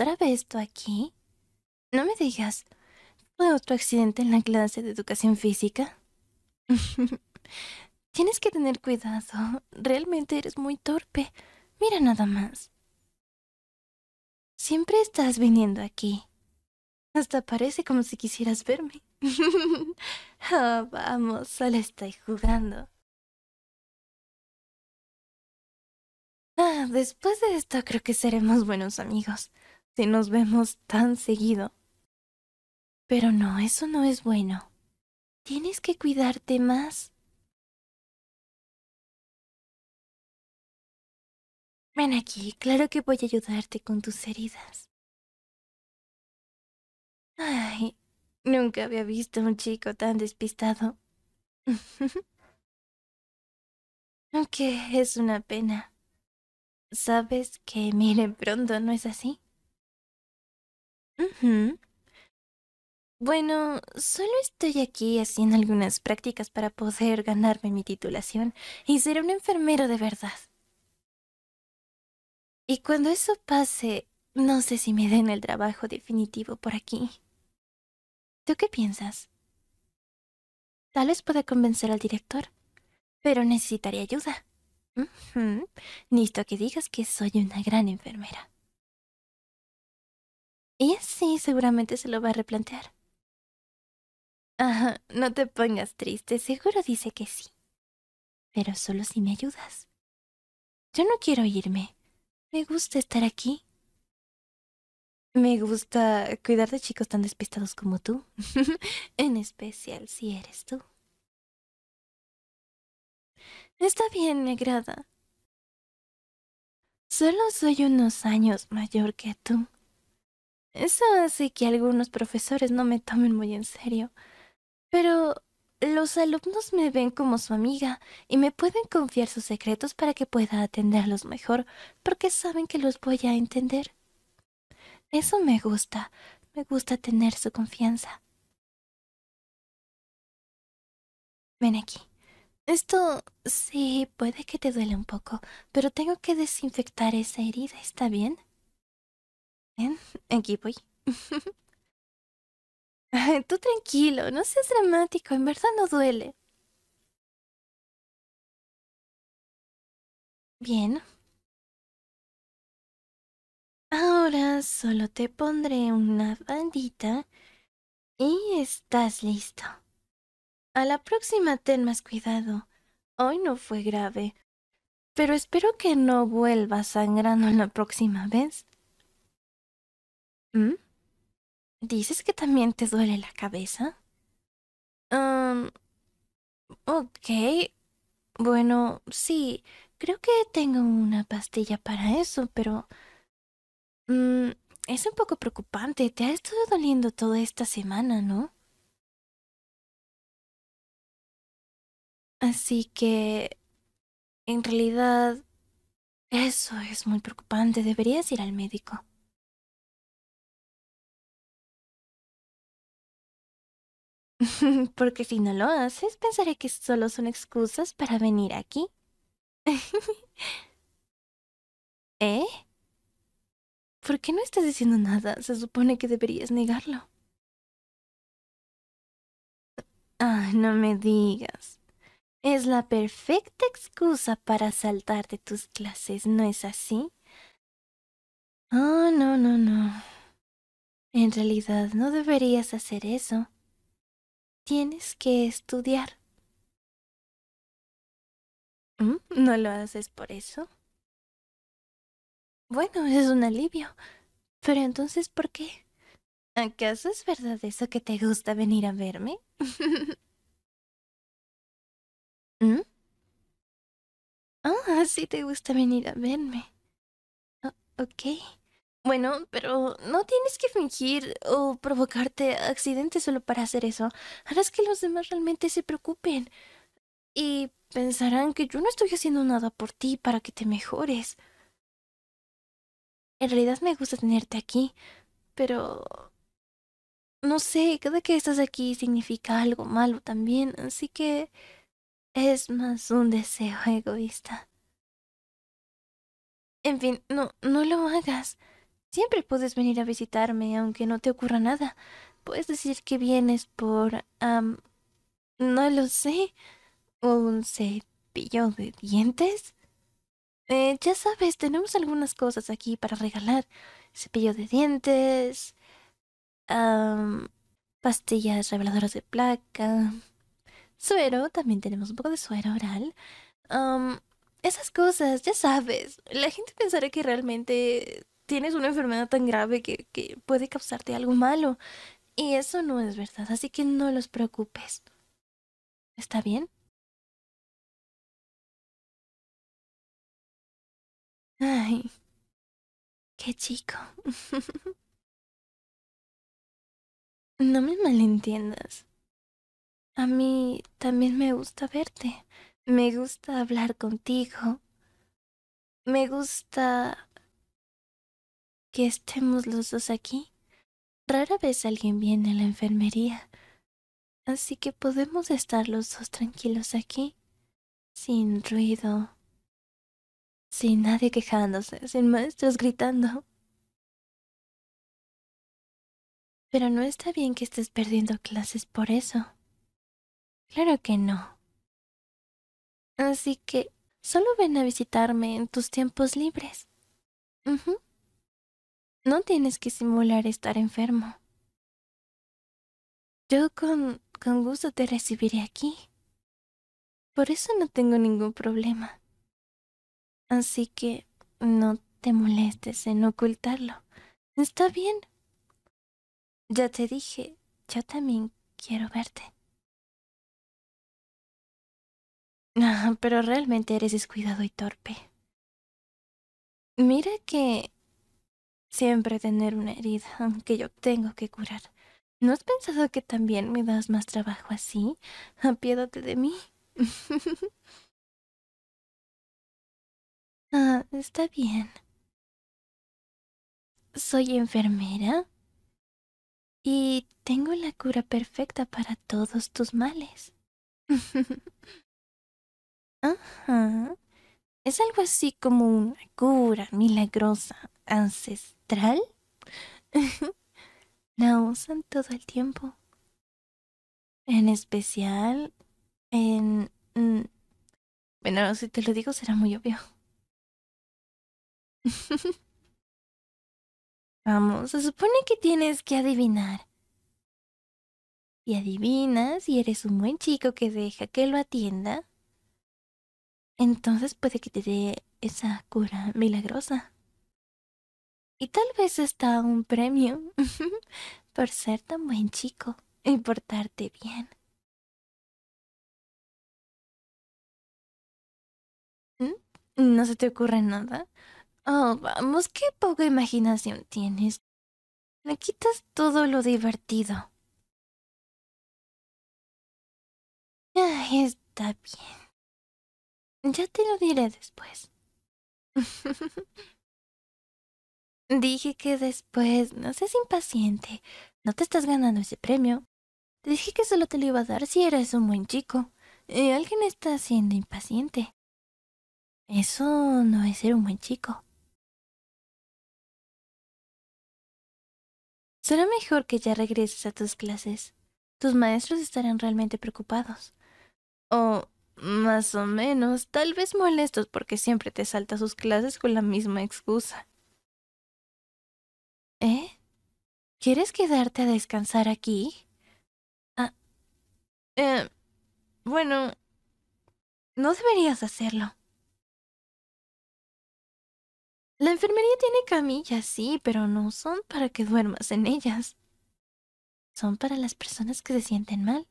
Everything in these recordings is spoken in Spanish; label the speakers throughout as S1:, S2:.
S1: ¿Otra vez tú aquí? No me digas, ¿fue otro accidente en la clase de educación física? Tienes que tener cuidado, realmente eres muy torpe. Mira nada más. Siempre estás viniendo aquí. Hasta parece como si quisieras verme. Ah, vamos, solo estoy
S2: jugando. Ah, después de
S1: esto creo que seremos buenos amigos si nos vemos tan seguido. Pero no, eso no es bueno. Tienes que cuidarte más. Ven aquí, claro que voy a ayudarte con tus heridas. Ay, nunca había visto a un chico tan despistado. Aunque es una pena. Sabes que miren pronto, ¿no es así? Bueno, solo estoy aquí haciendo algunas prácticas para poder ganarme mi titulación y ser un enfermero de verdad. Y cuando eso pase, no sé si me den el trabajo definitivo por aquí. ¿Tú qué piensas? Tal vez pueda convencer al director, pero necesitaré ayuda. Ni Listo que digas que soy una gran enfermera y sí seguramente se lo va a
S2: replantear. Ajá, no te pongas triste, seguro dice que sí. Pero solo si me ayudas. Yo no quiero irme.
S1: Me gusta estar aquí. Me gusta cuidar de chicos tan despistados como tú. en especial si eres tú. Está bien, me agrada. Solo soy unos años mayor que tú. Eso hace que algunos profesores no me tomen muy en serio. Pero los alumnos me ven como su amiga y me pueden confiar sus secretos para que pueda atenderlos mejor, porque saben que los voy a entender. Eso me gusta, me gusta tener su
S2: confianza. Ven aquí.
S1: Esto sí puede que te duele un poco, pero tengo que desinfectar esa herida, ¿está bien? En, aquí voy. Tú tranquilo, no seas dramático, en verdad no duele. Bien. Ahora solo te pondré una bandita y estás listo. A la próxima ten más cuidado. Hoy no fue grave, pero espero que no vuelvas sangrando la próxima vez. ¿Mm? ¿Dices que también te duele la cabeza? Um, ok. Bueno, sí, creo que tengo una pastilla para eso, pero... Mm, es un poco preocupante. Te ha estado doliendo toda
S2: esta semana, ¿no? Así que... En realidad... Eso es muy preocupante. Deberías ir al médico. Porque si no lo haces, pensaré que solo son
S1: excusas para venir aquí. ¿Eh? ¿Por qué no estás diciendo nada? Se supone que deberías negarlo. Ah, no me digas. Es la perfecta excusa para saltar de tus clases, ¿no es así? Ah, oh, no, no, no. En realidad no deberías hacer eso tienes que estudiar.
S2: ¿Mm? ¿No lo haces por eso?
S1: Bueno, es un alivio. Pero entonces, ¿por qué? ¿Acaso es verdad eso que te gusta venir a verme? ¿Mm? Ah, sí te gusta venir a verme. Oh, ok. Bueno, pero no tienes que fingir o provocarte accidentes solo para hacer eso. Harás que los demás realmente se preocupen. Y pensarán que yo no estoy haciendo nada por ti para que te mejores. En realidad me gusta tenerte aquí, pero... No sé, cada que estás aquí significa algo malo también, así que... Es más un deseo egoísta. En fin, no, no lo hagas. Siempre puedes venir a visitarme, aunque no te ocurra nada. Puedes decir que vienes por... no lo sé. ¿Un cepillo de dientes? Eh, ya sabes, tenemos algunas cosas aquí para regalar. Cepillo de dientes. pastillas reveladoras de placa. Suero, también tenemos un poco de suero oral. esas cosas, ya sabes. La gente pensará que realmente tienes una enfermedad tan grave que, puede causarte algo malo. Y eso no es verdad, así que no los preocupes. ¿Está bien?
S2: Ay, qué chico.
S1: no me malentiendas. A mí también me gusta verte. Me gusta hablar contigo. Me gusta que estemos los dos aquí. Rara vez alguien viene a la enfermería, así que podemos estar los dos tranquilos aquí, sin ruido, sin nadie quejándose, sin
S2: maestros gritando. Pero no está bien
S1: que estés perdiendo clases por eso. Claro que no. Así que solo ven a visitarme en tus tiempos libres. No tienes que simular estar enfermo.
S2: Yo con, con gusto te recibiré aquí. Por
S1: eso no tengo ningún problema. Así que no te molestes en ocultarlo. Está bien. Ya te dije,
S2: yo también quiero verte.
S1: No, ah, pero realmente eres descuidado y torpe. Mira que Siempre tener una herida, aunque yo tengo que curar. ¿No has pensado que también me das más trabajo así? Apiédate de mí. ah, está bien.
S2: Soy enfermera y
S1: tengo la cura perfecta para todos tus males. Ajá. Es algo así como una cura milagrosa ancestral la usan todo el tiempo. En especial en... Mm,
S2: bueno, si te lo digo será muy obvio.
S1: Vamos, se supone que tienes que adivinar. Y adivinas y eres un buen chico que deja que lo atienda. Entonces puede que te dé esa cura milagrosa. Y tal vez está un premio por ser tan buen
S2: chico y portarte bien.
S1: Mm, ¿No se te ocurre nada? Oh, vamos, qué poca imaginación tienes. Le quitas todo lo divertido.
S2: está bien. Ya te lo diré después.
S1: Dije que después, no seas impaciente, no te estás ganando ese premio. Te dije que solo te lo iba a dar si eres un buen chico. Y alguien está siendo impaciente. Eso no es ser un buen chico.
S2: Será mejor que ya regreses a tus
S1: clases. Tus maestros estarán realmente preocupados. O, más o menos, tal vez molestos porque siempre te salta sus clases con la misma excusa. ¿Eh? ¿Quieres quedarte a descansar
S2: aquí? Ah. Eh. Bueno. No deberías hacerlo. La enfermería
S1: tiene camillas, sí, pero no son para que duermas en ellas. Son para las personas que se sienten mal.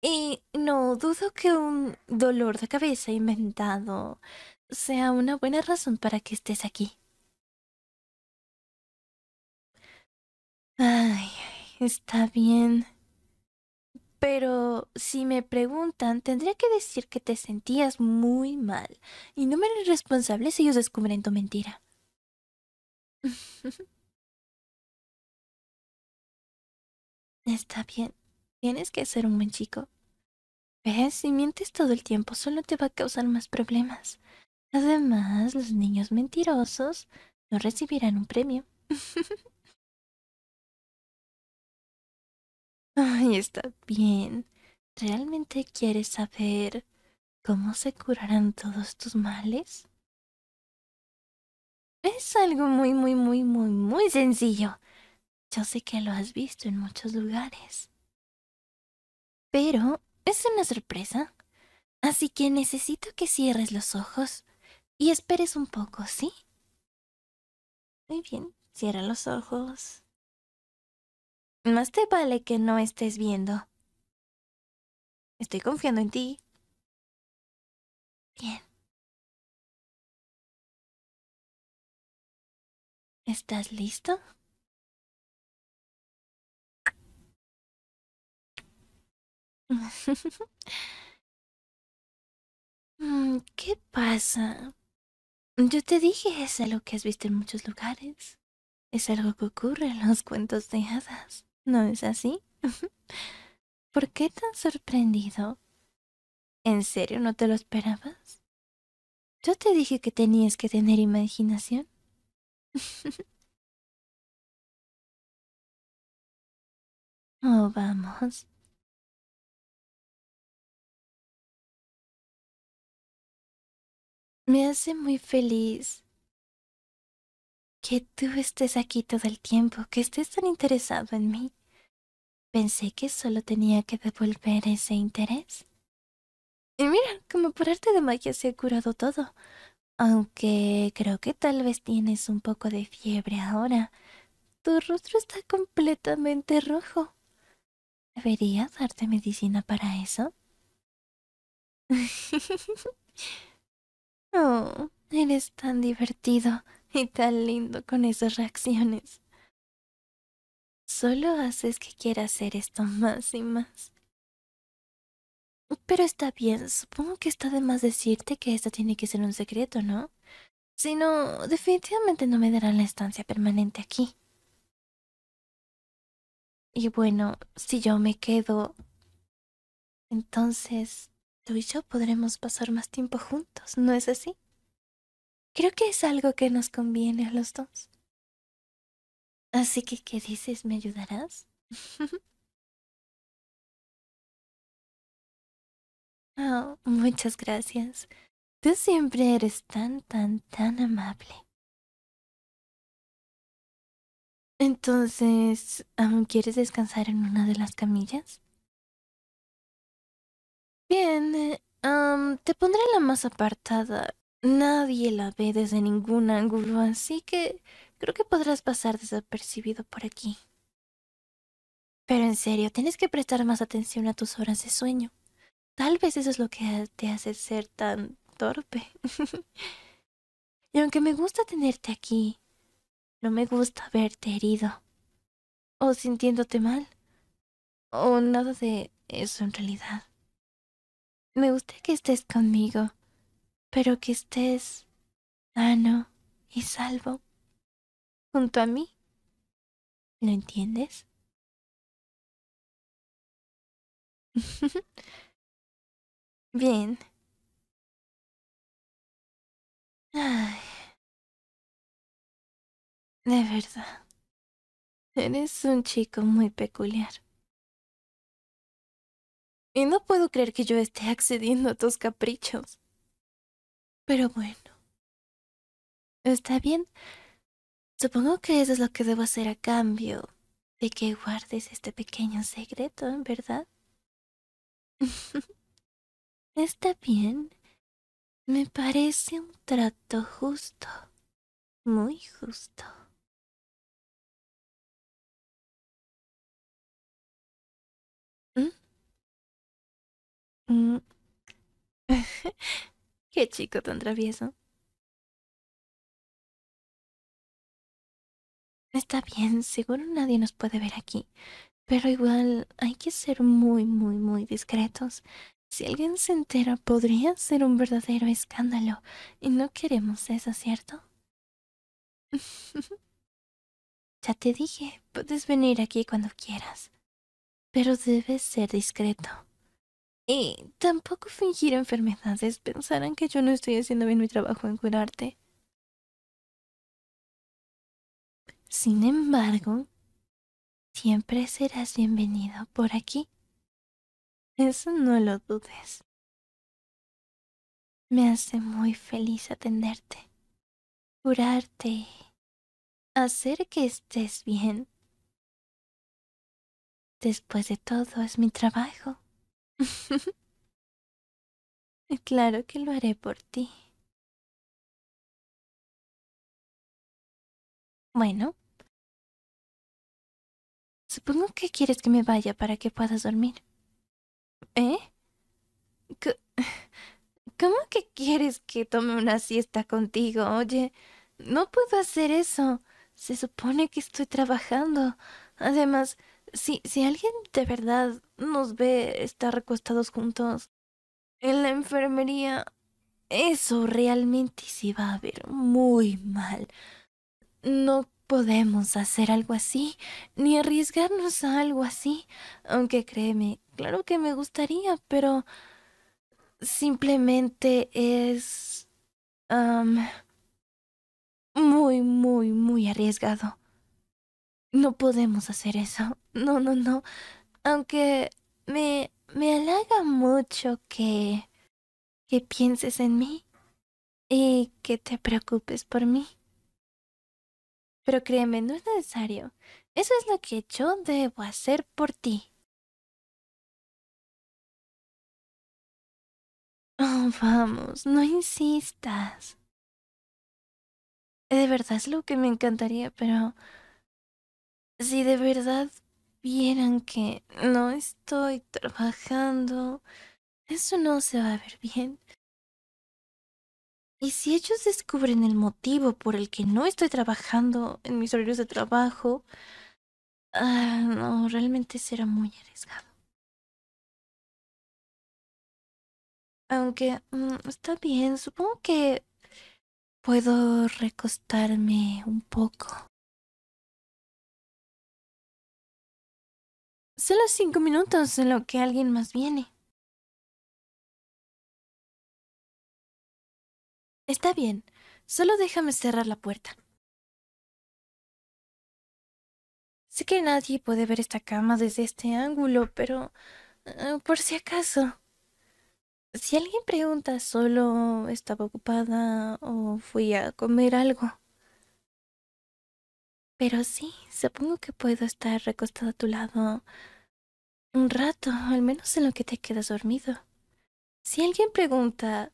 S1: Y no dudo que un dolor de cabeza inventado sea una buena razón para que estés aquí. Ay, está bien. Pero si me preguntan, tendría que decir que te sentías muy mal. Y no me eres responsable si ellos descubren tu
S2: mentira.
S1: Está bien. Tienes que ser un buen chico. ¿Ves? Si mientes todo el tiempo, solo te va a causar más problemas. Además, los niños mentirosos no recibirán un premio.
S2: Ay, está bien. ¿Realmente quieres saber
S1: cómo se curarán todos tus males? Es algo muy, muy, muy, muy, muy sencillo. Yo sé que lo has visto en muchos lugares. Pero es una sorpresa. Así que necesito que cierres los ojos y esperes un poco, ¿sí?
S2: Muy bien, cierra los ojos. Más te vale que no estés viendo. Estoy confiando en ti. Bien. ¿Estás listo?
S1: Mm, ¿Qué pasa? Yo te dije es algo que has visto en muchos lugares. Es algo que ocurre en los cuentos de hadas. ¿no es así? ¿Por qué tan sorprendido? ¿En serio no te lo esperabas? Yo te dije que tenías que tener imaginación.
S2: oh, vamos. Me hace muy feliz
S1: que tú estés aquí todo el tiempo, que estés tan interesado en mí. Pensé que solo tenía que devolver ese interés. Y mira, como por arte de magia se ha curado todo. Aunque creo que tal vez tienes un poco de fiebre ahora. Tu rostro está completamente rojo. ¿Debería darte medicina para eso? oh, eres tan divertido y tan lindo con esas reacciones. Solo haces que quiera hacer esto más y más. Pero está bien, supongo que está de más decirte que esto tiene que ser un secreto, ¿no? Si no, definitivamente no me darán la estancia permanente aquí. Y bueno, si yo me quedo, entonces tú y yo podremos pasar más tiempo juntos, ¿no es así? Creo que es algo que nos conviene a los dos. Así que, ¿qué dices? ¿Me ayudarás?
S2: Oh, muchas gracias. Tú siempre eres tan, tan, tan amable. Entonces, quieres
S1: descansar en una de las camillas? Bien, eh, te pondré la más apartada. Nadie la ve desde ningún ángulo, así que Creo que podrás pasar desapercibido por aquí. Pero en serio, tienes que prestar más atención a tus horas de sueño. Tal vez eso es lo que te hace ser tan torpe. y aunque me gusta tenerte aquí, no me gusta verte herido. O sintiéndote mal. O nada de eso en realidad. Me gusta que estés conmigo, pero que estés sano y salvo junto a mí. ¿Lo entiendes?
S2: Bien. Ay. De verdad. Eres un chico muy peculiar. Y no puedo creer que yo esté accediendo
S1: a tus caprichos. Pero bueno. Está bien, Supongo que eso es lo que debo hacer a cambio de que guardes este pequeño secreto, ¿verdad?
S2: Está bien. Me parece un trato justo. Muy justo. ¿Mm? Qué chico tan travieso.
S1: Está bien, seguro nadie nos puede ver aquí, pero igual hay que ser muy, muy, muy discretos. Si alguien se entera, podría ser un verdadero escándalo, y no queremos eso, ¿cierto? ya te dije, puedes venir aquí cuando quieras, pero debes ser discreto. Y tampoco fingir enfermedades. Pensarán que yo no estoy haciendo bien mi trabajo en curarte.
S2: Sin embargo, siempre serás bienvenido por aquí. Eso no lo dudes. Me hace muy feliz atenderte, curarte, hacer que estés bien. Después de todo es mi trabajo. claro que lo haré por ti. Bueno, Supongo que
S1: quieres que me vaya para que puedas dormir. ¿Eh? ¿Cómo que quieres que tome una siesta contigo? Oye, no puedo hacer eso. Se supone que estoy trabajando. Además, si, si alguien de verdad nos ve estar recostados juntos en la enfermería, eso realmente se va a ver muy mal. No podemos hacer algo así, ni arriesgarnos a algo así. Aunque créeme, claro que me gustaría, pero simplemente es... muy, muy, muy arriesgado. No podemos hacer eso. No, no, no. Aunque me, me halaga mucho que... que pienses en mí y que te preocupes por mí. Pero créeme, no es necesario. Eso es lo que yo debo
S2: hacer por ti. Oh, vamos, no insistas. De
S1: verdad es lo que me encantaría, pero... Si de verdad vieran que no estoy trabajando, eso no se va a ver bien. Y si ellos descubren el motivo por el que no estoy trabajando en mis horarios de trabajo, ah, no,
S2: realmente será muy arriesgado. Aunque mm, está bien, supongo que puedo recostarme un poco. Solo cinco minutos en lo que alguien más viene. Está bien, solo déjame cerrar la puerta. Sé que nadie puede ver esta cama
S1: desde este ángulo, pero... Eh, por si acaso. Si alguien pregunta, solo estaba ocupada o fui a comer algo. Pero sí, supongo que puedo estar recostada a tu lado un rato, al menos en lo que te quedas dormido. Si alguien pregunta,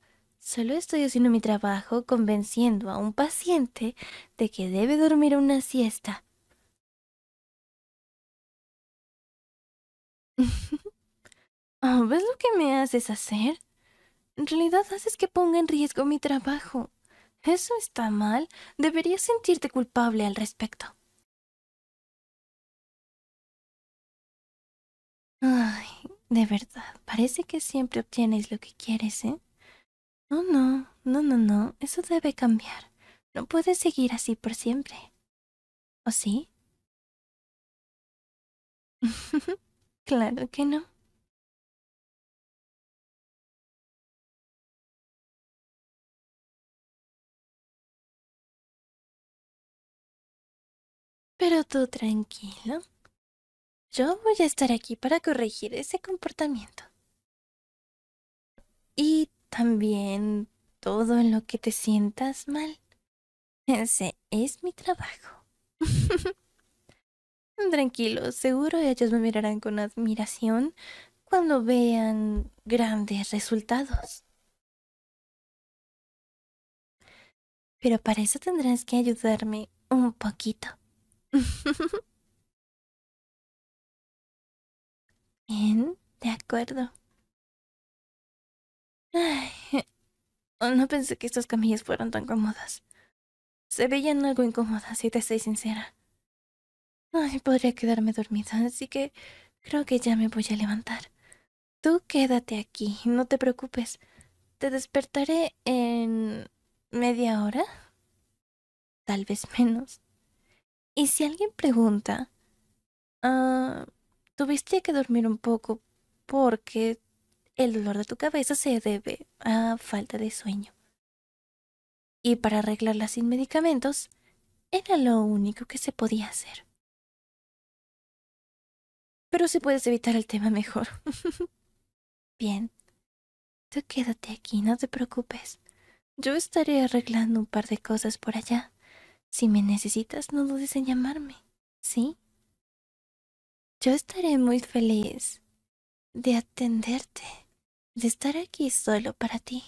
S1: Solo estoy haciendo mi trabajo convenciendo a un paciente de que debe dormir una siesta. Oh, ¿Ves lo que me haces hacer? En realidad haces que ponga en riesgo mi trabajo. Eso está mal. Deberías
S2: sentirte culpable al respecto.
S1: Ay, de verdad, parece que siempre obtienes lo que quieres, ¿eh? No, no, no, no, no, eso debe cambiar. No puede seguir
S2: así por siempre. ¿O sí? claro que no. Pero tú tranquilo. Yo
S1: voy a estar aquí para corregir ese comportamiento. Y también todo en lo que te sientas mal. Ese es mi trabajo. Tranquilo, seguro ellos me mirarán con admiración cuando vean grandes resultados. Pero para eso tendrás que
S2: ayudarme un poquito. Bien, de acuerdo.
S1: Ay, no pensé que estas camillas fueran tan cómodas. Se veían algo incómodas, si te soy sincera. Ay, podría quedarme dormida, así que creo que ya me voy a levantar. Tú quédate aquí, no te preocupes. Te despertaré en... media hora. Tal vez menos. Y si alguien pregunta... ah tuviste que dormir un poco porque el dolor de tu cabeza se debe a falta de sueño. Y para arreglarla sin medicamentos,
S2: era lo único que se podía hacer.
S1: Pero si puedes evitar el tema mejor. Bien. Tú quédate aquí, no te preocupes. Yo estaré arreglando un par de cosas por allá. Si me necesitas, no dudes en llamarme, ¿sí? Yo estaré muy feliz de atenderte de estar aquí solo para ti.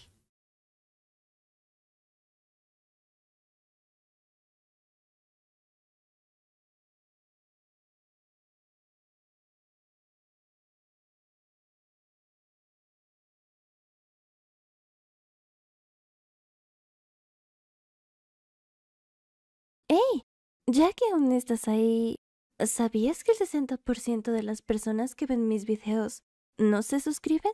S1: ¡Hey! Ya que aún estás ahí, ¿sabías que el 60% de las personas que ven mis videos no se suscriben?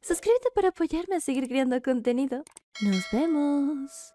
S1: Suscríbete para apoyarme a seguir creando contenido.
S2: ¡Nos vemos!